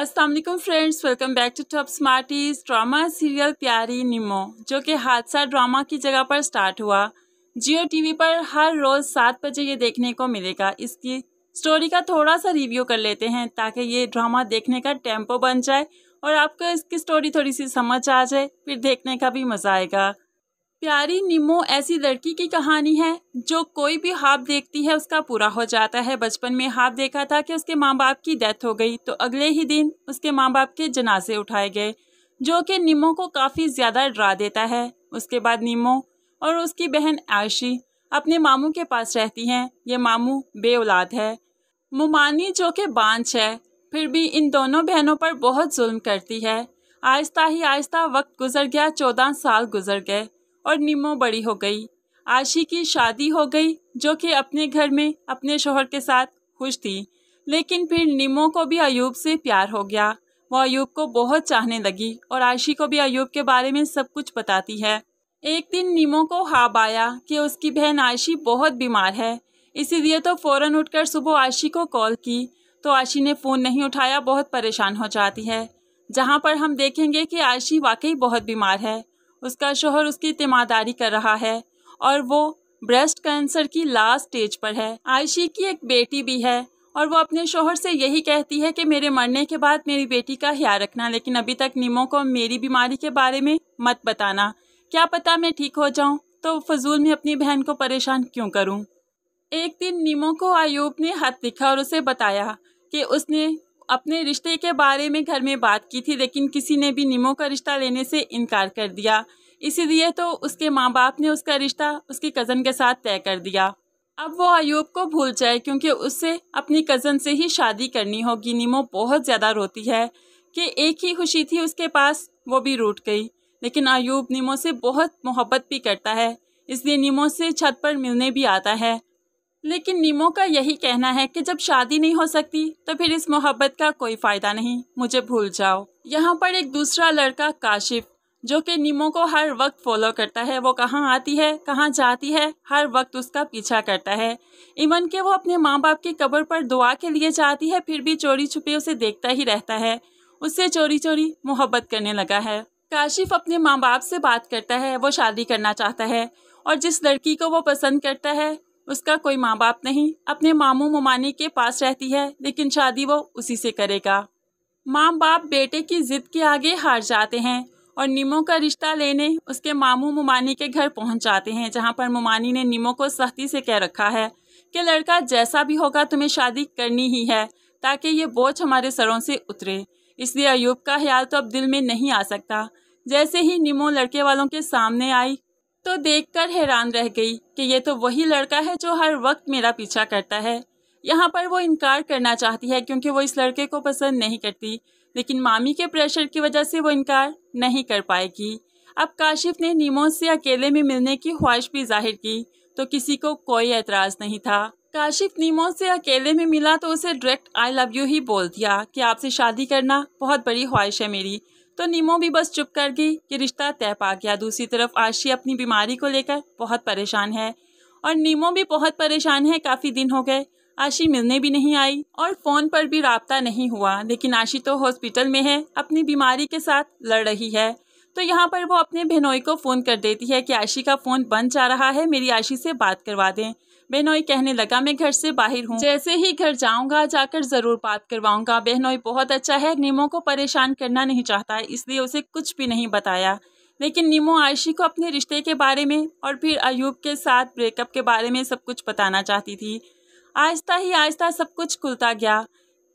Aslam friends welcome back to top smarties drama serial Pyari Nimmo जो कि हादसा ड्रामा की जगह पर स्टार्ट हुआ जियो टीवी पर हर रोज़ सात बजे ये देखने को मिलेगा इसकी स्टोरी का थोड़ा सा रिव्यू कर लेते हैं ताकि ये ड्रामा देखने का टेम्पो बन जाए और आपको इसकी स्टोरी थोड़ी सी समझ आ जाए फिर देखने का भी मज़ा आएगा प्यारी निमो ऐसी लड़की की कहानी है जो कोई भी हाब देखती है उसका पूरा हो जाता है बचपन में हाब देखा था कि उसके माँ बाप की डेथ हो गई तो अगले ही दिन उसके माँ बाप के जनाजे उठाए गए जो कि निमो को काफ़ी ज़्यादा डरा देता है उसके बाद निमो और उसकी बहन आयशी अपने मामू के पास रहती हैं ये मामू बे है मुमानी जो कि बांझ है फिर भी इन दोनों बहनों पर बहुत जुल्म करती है आहिस्ता ही आहिस्ता वक्त गुजर गया चौदह साल गुजर गए और निमो बड़ी हो गई आशी की शादी हो गई जो कि अपने घर में अपने शोहर के साथ खुश थी लेकिन फिर निमो को भी अयूब से प्यार हो गया वो अयूब को बहुत चाहने लगी और आशी को भी अयूब के बारे में सब कुछ बताती है एक दिन निमो को हाब आया कि उसकी बहन आशी बहुत बीमार है इसीलिए तो फ़ौरन उठकर सुबह आशी को कॉल की तो आशी ने फ़ोन नहीं उठाया बहुत परेशान हो जाती है जहाँ पर हम देखेंगे कि आशी वाकई बहुत बीमार है उसका शोहर उसकी तीमारदारी कर रहा है और वो ब्रेस्ट कैंसर की लास्ट स्टेज पर है आयशी की एक बेटी भी है और वो अपने शोहर से यही कहती है कि मेरे मरने के बाद मेरी बेटी का ख्याल रखना लेकिन अभी तक निमो को मेरी बीमारी के बारे में मत बताना क्या पता मैं ठीक हो जाऊं तो फजूल में अपनी बहन को परेशान क्यों करूं एक दिन निमो को आयूब ने हाथ लिखा और उसे बताया कि उसने अपने रिश्ते के बारे में घर में बात की थी लेकिन किसी ने भी निमो का रिश्ता लेने से इनकार कर दिया इसीलिए तो उसके माँ बाप ने उसका रिश्ता उसके कज़न के साथ तय कर दिया अब वो अयूब को भूल जाए क्योंकि उससे अपनी कज़न से ही शादी करनी होगी निमो बहुत ज़्यादा रोती है कि एक ही खुशी थी उसके पास वो भी रूट गई लेकिन अयूब निमो से बहुत मोहब्बत भी करता है इसलिए निमो से छत पर मिलने भी आता है लेकिन नीमो का यही कहना है कि जब शादी नहीं हो सकती तो फिर इस मोहब्बत का कोई फ़ायदा नहीं मुझे भूल जाओ यहाँ पर एक दूसरा लड़का काशिफ जो कि निमो को हर वक्त फॉलो करता है वो कहाँ आती है कहाँ जाती है हर वक्त उसका पीछा करता है इवन के वो अपने माँ बाप की कब्र पर दुआ के लिए जाती है फिर भी चोरी छुपे उसे देखता ही रहता है उससे चोरी चोरी मोहब्बत करने लगा है काशिफ अपने माँ बाप से बात करता है वो शादी करना चाहता है और जिस लड़की को वो पसंद करता है उसका कोई माँ बाप नहीं अपने मामू ममानी के पास रहती है लेकिन शादी वो उसी से करेगा माँ बाप बेटे की ज़िद के आगे हार जाते हैं और निमो का रिश्ता लेने उसके मामू ममानी के घर पहुंच जाते हैं जहां पर ममानी ने निमो को सख्ती से कह रखा है कि लड़का जैसा भी होगा तुम्हें शादी करनी ही है ताकि ये बोझ हमारे सरों से उतरे इसलिए अयूब का ख्याल तो अब दिल में नहीं आ सकता जैसे ही निमो लड़के वालों के सामने आई तो देखकर हैरान रह गई कि ये तो वही लड़का है जो हर वक्त मेरा पीछा करता है यहाँ पर वो इनकार करना चाहती है क्योंकि वो इस लड़के को पसंद नहीं करती लेकिन मामी के प्रेशर की वजह से वो इनकार नहीं कर पाएगी अब काशिफ ने नीमो से अकेले में मिलने की ख्वाहिश भी जाहिर की तो किसी को कोई एतराज़ नहीं था काशिफ नीमो से अकेले में मिला तो उसे डायरेक्ट आई लव यू ही बोल दिया कि आपसे शादी करना बहुत बड़ी ख्वाहिश है मेरी तो नीमो भी बस चुप कर गई कि रिश्ता तय पा गया दूसरी तरफ आशी अपनी बीमारी को लेकर बहुत परेशान है और नीमो भी बहुत परेशान है काफ़ी दिन हो गए आशी मिलने भी नहीं आई और फ़ोन पर भी रबता नहीं हुआ लेकिन आशी तो हॉस्पिटल में है अपनी बीमारी के साथ लड़ रही है तो यहाँ पर वो अपने बहनोई को फ़ोन कर देती है कि आशी का फ़ोन बंद जा रहा है मेरी आशी से बात करवा दें बहनोई कहने लगा मैं घर से बाहर हूँ जैसे ही घर जाऊंगा जाकर जरूर बात करवाऊंगा बहनोई बहुत अच्छा है निमो को परेशान करना नहीं चाहता इसलिए उसे कुछ भी नहीं बताया लेकिन निमो आयशी को अपने रिश्ते के बारे में और फिर अयूब के साथ ब्रेकअप के बारे में सब कुछ बताना चाहती थी आहिस्ता ही आहिस्ता सब कुछ खुलता गया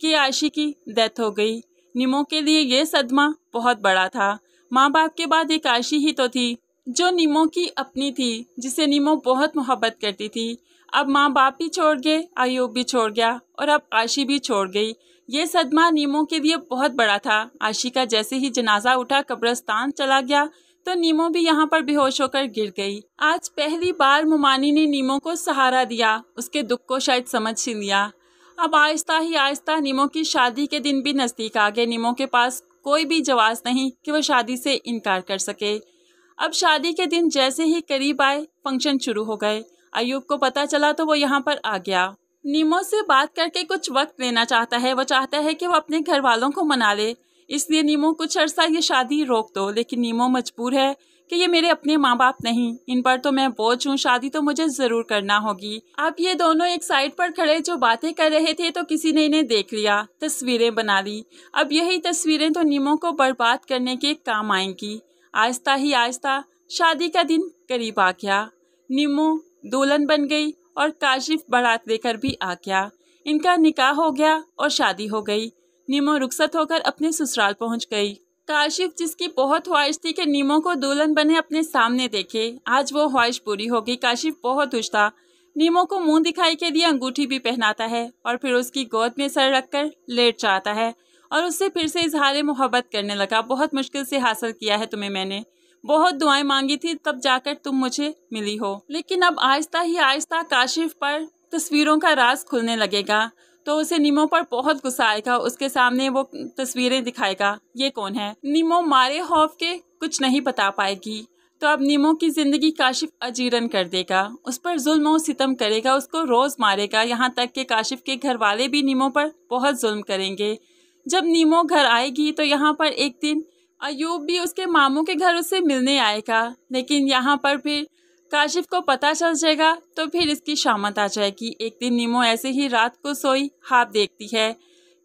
कि आयशी की डेथ हो गई निमो के लिए यह सदमा बहुत बड़ा था माँ बाप के बाद एक आयशी ही तो थी जो नीमो की अपनी थी जिसे नीमो बहुत मोहब्बत करती थी अब माँ बाप भी छोड़ गए आयूब भी छोड़ गया और अब आशी भी छोड़ गई ये सदमा नीमो के लिए बहुत बड़ा था आशी का जैसे ही जनाजा उठा कब्रस्तान चला गया तो नीमो भी यहाँ पर बेहोश होकर गिर गई आज पहली बार मुमानी ने नीमो को सहारा दिया उसके दुख को शायद समझ ही लिया अब आहिस्ता ही आहिस्ता नीमो की शादी के दिन भी नज़दीक आ गए नीमो के पास कोई भी जवाब नहीं कि वह शादी से इनकार कर सके अब शादी के दिन जैसे ही करीब आए फंक्शन शुरू हो गए अयूब को पता चला तो वो यहाँ पर आ गया नीमो से बात करके कुछ वक्त लेना चाहता है वो चाहता है कि वो अपने घर वालों को मना ले इसलिए नीमो कुछ अरसा ये शादी रोक दो लेकिन नीमो मजबूर है कि ये मेरे अपने माँ बाप नहीं इन पर तो मैं बोझ हूँ शादी तो मुझे जरूर करना होगी आप ये दोनों एक साइड पर खड़े जो बातें कर रहे थे तो किसी ने इन्हें देख लिया तस्वीरें बना ली अब यही तस्वीरें तो नीमो को बर्बाद करने के काम आएंगी आहिस्ता ही आहिस्ता शादी का दिन करीब आ गया निमो दुल्हन बन गई और काशिफ बारात लेकर भी आ गया इनका निकाह हो गया और शादी हो गई निमो रुखसत होकर अपने ससुराल पहुंच गई काशिफ जिसकी बहुत ख्वाहिश थी कि नीमो को दुल्हन बने अपने सामने देखे आज वो ख्वाहिश पूरी हो गई काशिफ बहुत खुश था निमो को मुंह दिखाई के लिए अंगूठी भी पहनाता है और फिर उसकी गोद में सर रखकर लेट जाता है और उससे फिर से इजहार मोहब्बत करने लगा बहुत मुश्किल से हासिल किया है तुम्हें मैंने बहुत दुआएं मांगी थी तब जाकर तुम मुझे मिली हो लेकिन अब आहिस्ता ही आहिस्ता काशिफ पर तस्वीरों का राज खुलने लगेगा तो उसे नीमो पर बहुत गुस्सा आएगा उसके सामने वो तस्वीरें दिखाएगा ये कौन है नीमो मारे खौफ के कुछ नहीं बता पाएगी तो अब नीमो की ज़िंदगी काशिफ अजीरन कर देगा उस पर जुल्म और सितम करेगा उसको रोज़ मारेगा यहाँ तक कि काशिफ के घर वाले भी नीमो पर बहुत जुल्म करेंगे जब नीमो घर आएगी तो यहाँ पर एक दिन अयूब भी उसके मामों के घर उससे मिलने आएगा लेकिन यहाँ पर फिर काशिफ को पता चल जाएगा तो फिर इसकी शामत आ जाएगी एक दिन नीमो ऐसे ही रात को सोई हाफ देखती है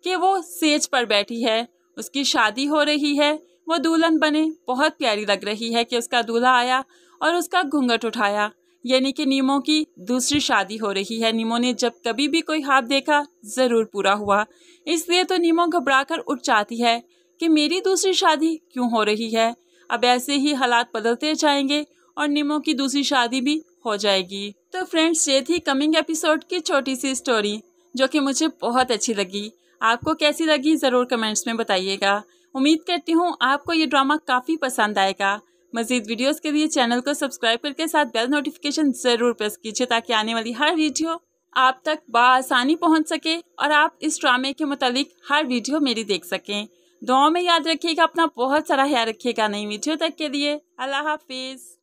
कि वो सेज पर बैठी है उसकी शादी हो रही है वो दुल्हन बने बहुत प्यारी लग रही है कि उसका दूल्हा आया और उसका घूंघट उठाया यानी कि नीमो की दूसरी शादी हो रही है नीमो ने जब कभी भी कोई हाथ देखा ज़रूर पूरा हुआ इसलिए तो नीमो घबरा कर उठ जाती है कि मेरी दूसरी शादी क्यों हो रही है अब ऐसे ही हालात बदलते जाएंगे और निमो की दूसरी शादी भी हो जाएगी तो फ्रेंड्स ये थी कमिंग एपिसोड की छोटी सी स्टोरी जो कि मुझे बहुत अच्छी लगी आपको कैसी लगी ज़रूर कमेंट्स में बताइएगा उम्मीद करती हूँ आपको ये ड्रामा काफ़ी पसंद आएगा मजीद वीडियोस के लिए चैनल को सब्सक्राइब करके साथ बेल नोटिफिकेशन ज़रूर प्रेस कीजिए ताकि आने वाली हर वीडियो आप तक बसानी पहुंच सके और आप इस ड्रामे के मतलब हर वीडियो मेरी देख सकें दुआ में याद रखिएगा अपना बहुत सारा ख्याल रखिएगा नई वीडियो तक के लिए अल्लाह हाफिज़